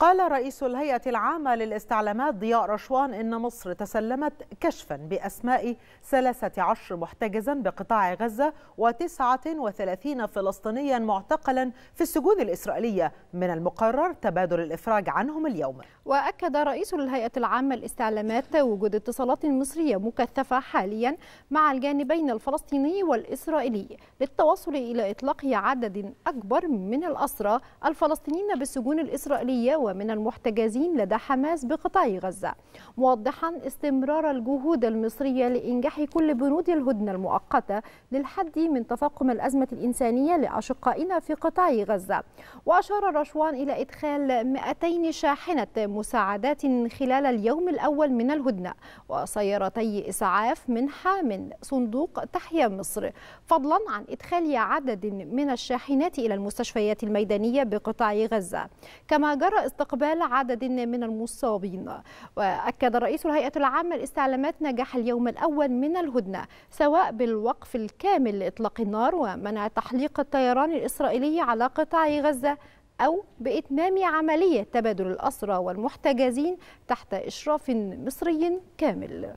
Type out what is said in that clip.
قال رئيس الهيئة العامة للاستعلامات ضياء رشوان إن مصر تسلمت كشفا بأسماء 13 محتجزا بقطاع غزة و39 فلسطينيا معتقلا في السجون الإسرائيلية من المقرر تبادل الإفراج عنهم اليوم وأكد رئيس الهيئة العامة للاستعلامات وجود اتصالات مصرية مكثفة حاليا مع الجانبين الفلسطيني والإسرائيلي للتوصل إلى إطلاق عدد أكبر من الأسرى الفلسطينيين بالسجون الإسرائيلية ومن المحتجزين لدى حماس بقطاع غزة موضحا استمرار الجهود المصرية لإنجاح كل بنود الهدنة المؤقتة للحد من تفاقم الأزمة الإنسانية لأشقائنا في قطاع غزة وأشار رشوان إلى إدخال 200 شاحنة مساعدات خلال اليوم الأول من الهدنة وسيارتي إسعاف منحة من صندوق تحيا مصر فضلا عن إدخال عدد من الشاحنات إلى المستشفيات الميدانية بقطاع غزة كما جرى استقبال عدد من المصابين وأكد رئيس الهيئة العامة لاستعلامات نجاح اليوم الأول من الهدنة سواء بالوقف الكامل لإطلاق النار ومنع تحليق الطيران الإسرائيلي على قطاع غزة أو بإتمام عملية تبادل الأسرى والمحتجزين تحت إشراف مصري كامل